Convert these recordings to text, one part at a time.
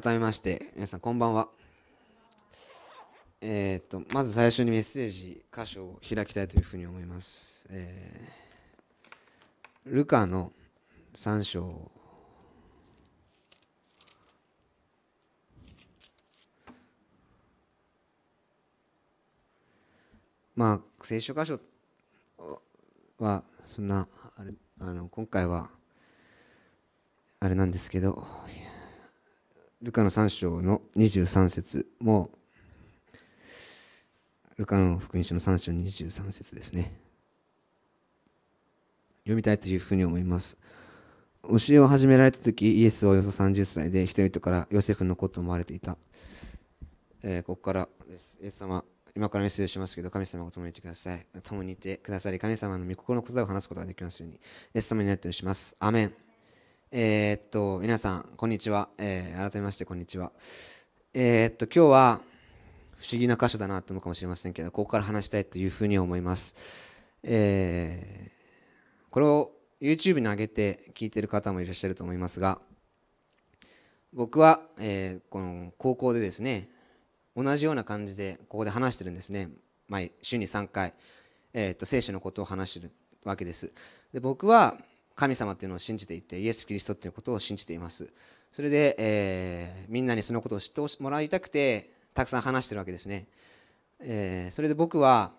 改めまして、皆さんこんばんは。えー、っと、まず最初にメッセージ箇所を開きたいというふうに思います。えー、ルカの三章まあ聖書箇所はそんなあれあの今回はあれなんですけどルカの3章の23節も、ルカの福音書の3章23節ですね。読みたいというふうに思います。教えを始められた時イエスはおよそ30歳で人々からヨセフの子と思われていた、えー、ここからですイエス様今からメッセージしますけど神様が共にいてください共にいてくださり神様の御心の答えを話すことができますようにイエス様になっておりしますアメンえー、っと、皆さん、こんにちは。えー、改めまして、こんにちは。えー、っと、今日は、不思議な箇所だなと思うかもしれませんけど、ここから話したいというふうに思います。えー、これを YouTube に上げて聞いてる方もいらっしゃると思いますが、僕は、えー、この高校でですね、同じような感じで、ここで話してるんですね。毎週に3回、えっと、聖書のことを話してるわけです。で僕は、神様っていうのを信じていてイエス・キリストっていうことを信じていますそれで、えー、みんなにそのことを知ってもらいたくてたくさん話してるわけですね、えー、それで僕は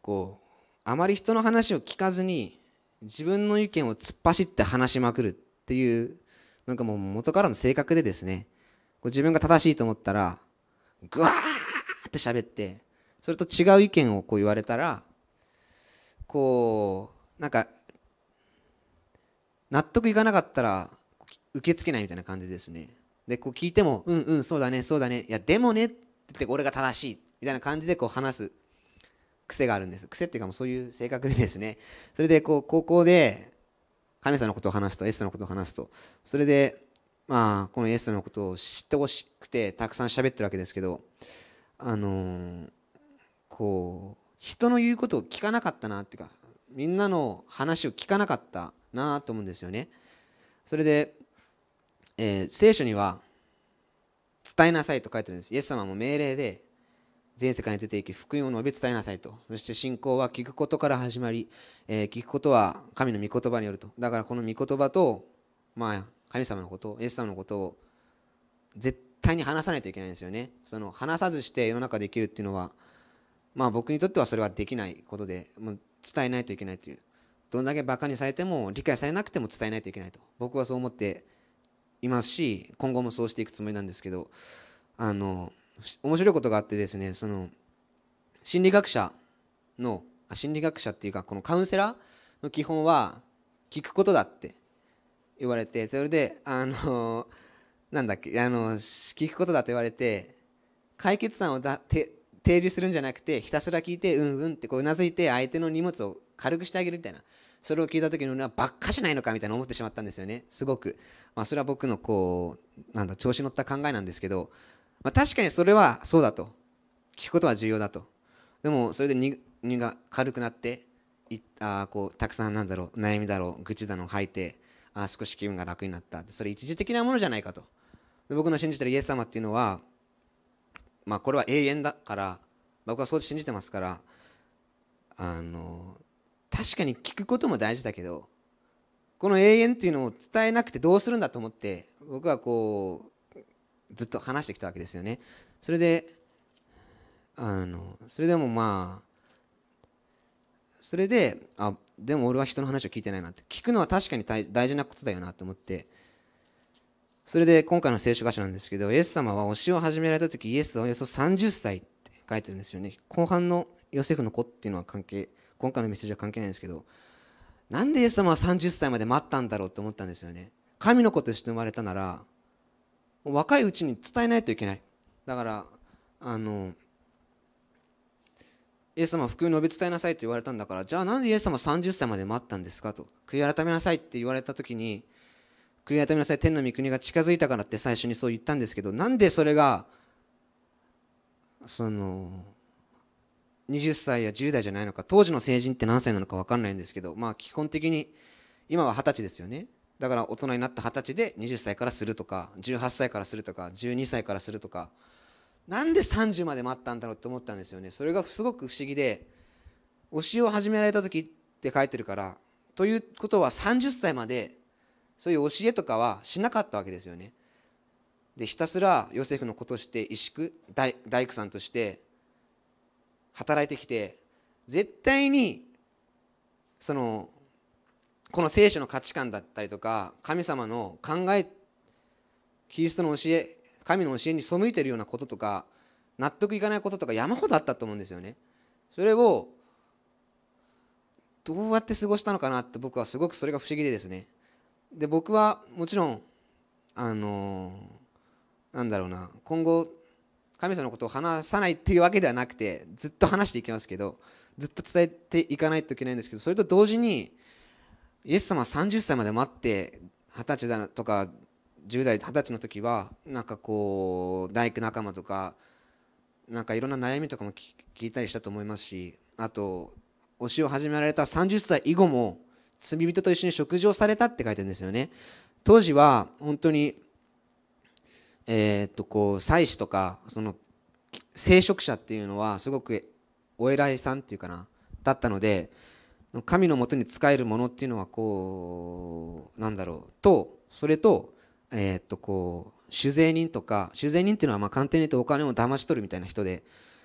こうあまり人の話を聞かずに自分の意見を突っ走って話しまくるっていうなんかもう元からの性格でですねこう自分が正しいと思ったらぐわーって喋ってそれと違う意見をこう言われたらこうなんか納得いかなかったら受け付けないみたいな感じですねでこう聞いても「うんうんそうだねそうだねいやでもね」って言って俺が正しいみたいな感じでこう話す癖があるんです癖っていうかもうそういう性格でですねそれでこう高校で神様のことを話すとエスのことを話すとそれでまあこのエスのことを知ってほしくてたくさん喋ってるわけですけどあのー、こう人の言うことを聞かなかったなっていうかみんなの話を聞かなかったなと思うんですよね。それで、えー、聖書には伝えなさいと書いてるんです。イエス様も命令で全世界に出ていき福音を述べ伝えなさいと。そして信仰は聞くことから始まり、えー、聞くことは神の御言葉によると。だからこの御言葉と、まあ、神様のこと、イエス様のことを絶対に話さないといけないんですよね。その話さずして世の中で生きるっていうのは、まあ僕にとってはそれはできないことで、もう伝えないといけないというどんだけバカにされても理解されなくても伝えないといけないと僕はそう思っていますし今後もそうしていくつもりなんですけどあの面白いことがあってですねその心理学者の心理学者っていうかこのカウンセラーの基本は聞くことだって言われてそれであのなんだっけあの聞くことだと言われて解決案をだて提示するんじゃなくてひたすら聞いてうんうんってこうなずいて相手の荷物を軽くしてあげるみたいなそれを聞いた時の俺はばっかじゃないのかみたいな思ってしまったんですよねすごく、まあ、それは僕のこうなんだ調子乗った考えなんですけど、まあ、確かにそれはそうだと聞くことは重要だとでもそれで荷が軽くなっていあこうたくさんなんだろう悩みだろう愚痴だの吐いてあ少し気分が楽になったそれ一時的なものじゃないかと僕の信じてるイエス様っていうのはまあ、これは永遠だから僕はそう信じてますからあの確かに聞くことも大事だけどこの永遠っていうのを伝えなくてどうするんだと思って僕はこうずっと話してきたわけですよね。それであのそれでもまあそれであでも俺は人の話を聞いてないなって聞くのは確かに大事なことだよなと思ってそれで今回の聖書箇所なんですけど、イエス様は推しを始められた時、イエスはおよそ30歳って書いてるんですよね。後半のヨセフの子っていうのは関係、今回のメッセージは関係ないんですけど、なんでイエス様は30歳まで待ったんだろうって思ったんですよね。神の子として生まれたなら、若いうちに伝えないといけない。だから、あの、イエス様は福音を述べ伝えなさいと言われたんだから、じゃあなんでイエス様は30歳まで待ったんですかと、悔い改めなさいって言われた時に、悔い改めなさい天の御国が近づいたからって最初にそう言ったんですけどなんでそれがその20歳や10代じゃないのか当時の成人って何歳なのか分かんないんですけどまあ基本的に今は20歳ですよねだから大人になった20歳で20歳からするとか18歳からするとか12歳からするとかなんで30まで待ったんだろうって思ったんですよねそれがすごく不思議で推しを始められた時って書いてるからということは30歳までそういう教えとかはしなかったわけですよね。でひたすらヨセフの子として萎縮大大工さんとして働いてきて絶対にそのこの聖書の価値観だったりとか神様の考えキリストの教え神の教えに背いてるようなこととか納得いかないこととか山ほどあったと思うんですよね。それをどうやって過ごしたのかなって僕はすごくそれが不思議でですね。で僕はもちろんあのなんだろうな今後神様のことを話さないっていうわけではなくてずっと話していきますけどずっと伝えていかないといけないんですけどそれと同時にイエス様は30歳まで待って二十歳だとか10代二十歳の時はなんかこう大工仲間とかなんかいろんな悩みとかも聞いたりしたと思いますしあと推しを始められた30歳以後も罪人と一緒に食事をされたって書いてるんですよね。当時は本当に、えー、っとこう祭司とかその聖職者っていうのはすごくお偉いさんっていうかなだったので神のもとに仕えるものっていうのはこうなんだろうとそれと,、えー、っとこう酒税人とか酒税人っていうのはまあ簡単に言うとお金を騙し取るみたいな人で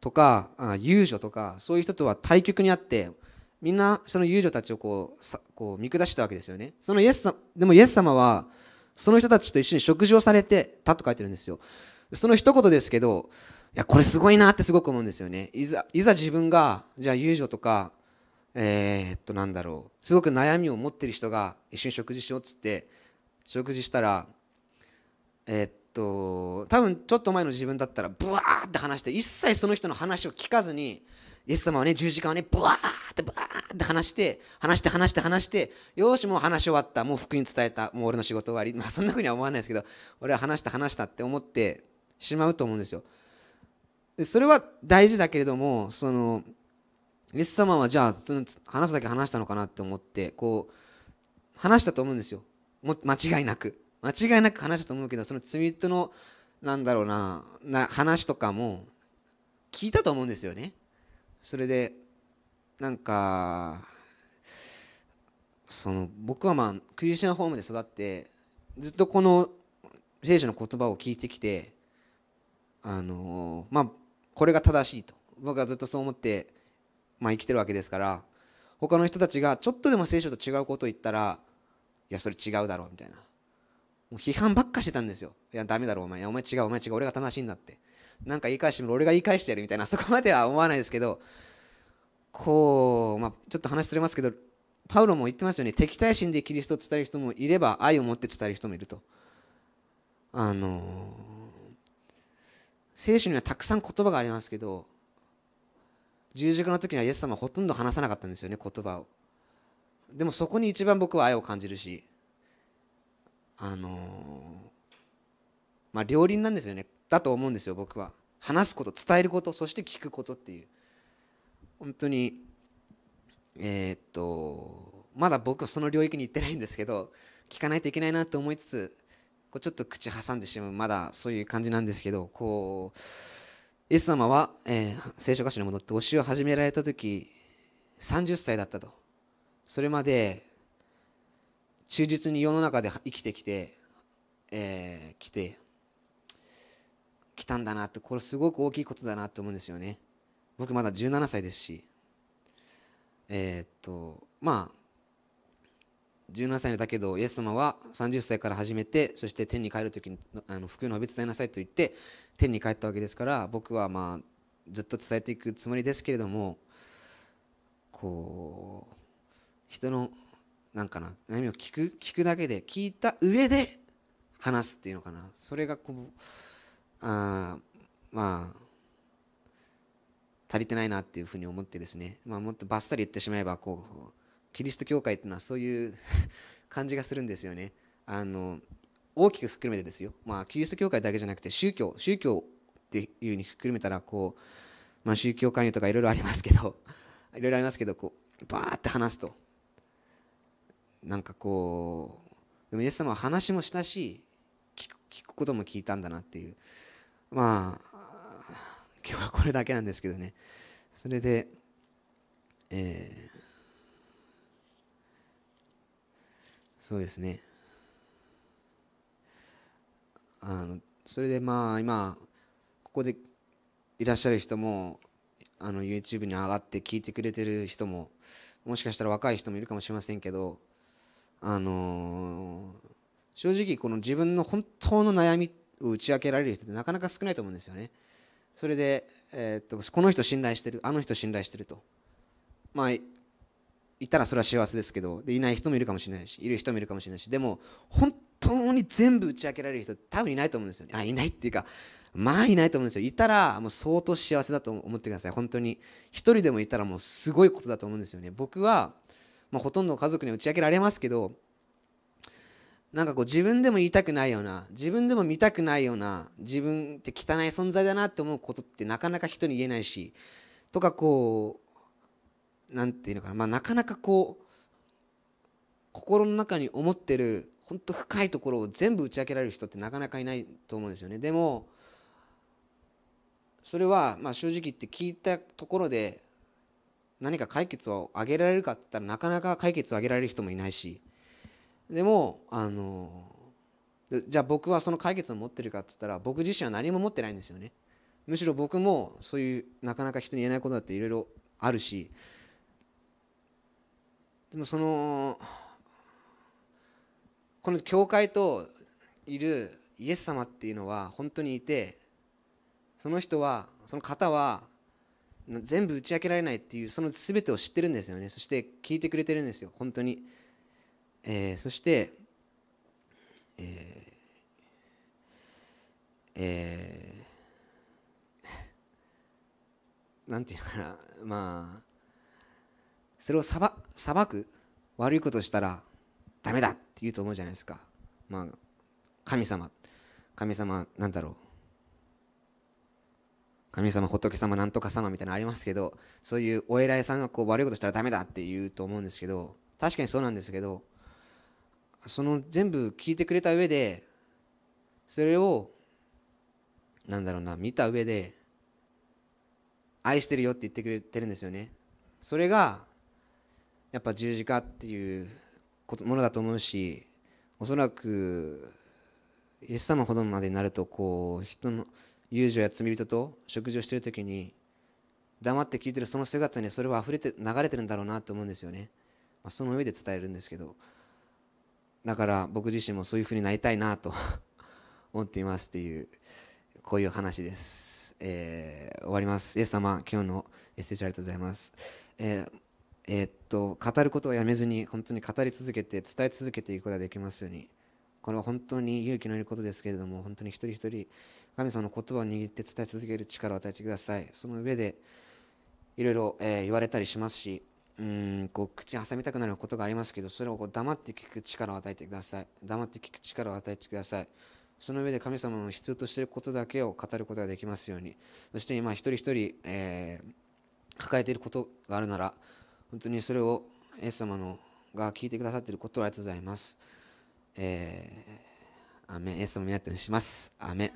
とか遊女とかそういう人とは対極にあってみんなその遊女たちをこうさこう見下したわけですよねそのイエスでもイエス様はその人たちと一緒に食事をされてたと書いてるんですよその一言ですけどいやこれすごいなってすごく思うんですよねいざいざ自分がじゃあ遊女とかえー、っとなんだろうすごく悩みを持ってる人が一緒に食事しようっつって食事したらえー、っと多分ちょっと前の自分だったらブワーって話して一切その人の話を聞かずにイエス様はね、十字架をね、ブワーって、ブワーって話して、話して話して話して、よし、もう話し終わった。もう福音伝えた。もう俺の仕事終わり。まあそんな風には思わないですけど、俺は話した話したって思ってしまうと思うんですよ。でそれは大事だけれども、その、イエス様はじゃあ、その話すだけ話したのかなって思って、こう、話したと思うんですよ。も間違いなく。間違いなく話したと思うけど、その罪人の、なんだろうな、な話とかも、聞いたと思うんですよね。それでなんかその僕はまあクリスチャンホームで育ってずっとこの聖書の言葉を聞いてきてあのまあこれが正しいと僕はずっとそう思って、まあ、生きてるわけですから他の人たちがちょっとでも聖書と違うことを言ったらいやそれ違うだろうみたいなもう批判ばっかしてたんですよいやダメだろお前お前違うお前違う俺が正しいんだってなんか言い返しても俺が言い返してやるみたいなそこまでは思わないですけどこう、まあ、ちょっと話それますけどパウロも言ってますよね敵対心でキリストを伝える人もいれば愛を持って伝える人もいると。あのー、聖書にはたくさん言葉がありますけど十字架の時にはイエス様はほとんど話さなかったんですよね言葉をでもそこに一番僕は愛を感じるしあのー、まあ両輪なんですよねだと思うんですよ僕は話すこと伝えることそして聞くことっていう本当にえー、っとまだ僕はその領域に行ってないんですけど聞かないといけないなと思いつつこうちょっと口挟んでしまうまだそういう感じなんですけどこうイエス様は、えー、聖書箇所に戻って推しを始められた時30歳だったとそれまで忠実に世の中で生きてきて、えー、来て来たんだなって、これすごく大きいことだなと思うんですよね。僕まだ17歳ですし。えー、っと、まあ、17歳だけど、イエス様は30歳から始めて、そして天に帰るときにあの福音の述べ伝えなさいと言って、天に帰ったわけですから、僕はまあ、ずっと伝えていくつもりですけれども、こう、人の、なんかな、悩みを聞く、聞くだけで、聞いた上で話すっていうのかな。それがこう、あまあ、足りてないなっていうふうに思ってですね、まあ、もっとばっさり言ってしまえばこうキリスト教会っていうのはそういう 感じがするんですよねあの大きく含めてですよ、まあ、キリスト教会だけじゃなくて宗教宗教っていうふうに含めたらこう、まあ、宗教勧誘とかいろいろありますけど いろいろありますけどこうバーって話すとなんかこうでもイエス様は話もしたし聞くことも聞いたんだなっていうまあ今日はこれだけなんですけどねそれで、えー、そうですねあのそれでまあ今ここでいらっしゃる人もあの YouTube に上がって聞いてくれてる人ももしかしたら若い人もいるかもしれませんけどあのー、正直この自分の本当の悩みって打ち明けられる人ってなかなか少ないと思うんですよね。それで、えー、っとこの人信頼してるあの人信頼してるとまあいたらそれは幸せですけどでいない人もいるかもしれないしいる人もいるかもしれないしでも本当に全部打ち明けられる人多分いないと思うんですよねあいないっていうかまあいないと思うんですよいたらもう相当幸せだと思ってください本当に一人でもいたらもうすごいことだと思うんですよね僕は、まあ、ほとんど家族に打ち明けられますけどなんかこう自分でも言いたくないような自分でも見たくないような自分って汚い存在だなって思うことってなかなか人に言えないしとかこう何て言うのかな、まあ、なかなかこう心の中に思ってる本当深いところを全部打ち明けられる人ってなかなかいないと思うんですよね。でもそれはまあ正直言って聞いたところで何か解決をあげられるかって言ったらなかなか解決をあげられる人もいないしでもあのじゃあ僕はその解決を持ってるかっつったら僕自身は何も持ってないんですよねむしろ僕もそういうなかなか人に言えないことだっていろいろあるしでもそのこの教会といるイエス様っていうのは本当にいてその人はその方は全部打ち明けられないっていうその全てを知ってるんですよねそして聞いてくれてるんですよ本当に。えー、そして、えーえー、なんていうのかなまあそれを裁裁く悪いことしたらダメだって言うと思うじゃないですかまあ神様神様なんだろう神様仏様なんとか様みたいなのありますけどそういうお偉いさんがこう悪いことしたらダメだって言うと思うんですけど確かにそうなんですけどその全部聞いてくれた上でそれをなんだろうな見た上で愛してるよって言ってくれてるんですよねそれがやっぱ十字架っていうものだと思うしおそらくイエス様ほどまでになるとこう人の友情や罪人と食事をしてる時に黙って聞いてるその姿にそれは溢れて流れてるんだろうなと思うんですよね、まその上で伝えるんですけどだから僕自身もそういう風になりたいなと 思っていますっていうこういう話です、えー、終わりますイエス様今日のメッセージありがとうございます、えーえー、っと語ることをやめずに本当に語り続けて伝え続けていくことができますようにこれは本当に勇気のいることですけれども本当に一人一人神様の言葉を握って伝え続ける力を与えてくださいその上でいろいろ、え言われたりしますしうんこう口に挟みたくなることがありますけどそれをこう黙って聞く力を与えてください黙って聞く力を与えてくださいその上で神様の必要としていることだけを語ることができますようにそして今一人一人、えー、抱えていることがあるなら本当にそれをイエス様のが聞いてくださっていることをありがとうございます。えー、アメイエス様になっておします。アメ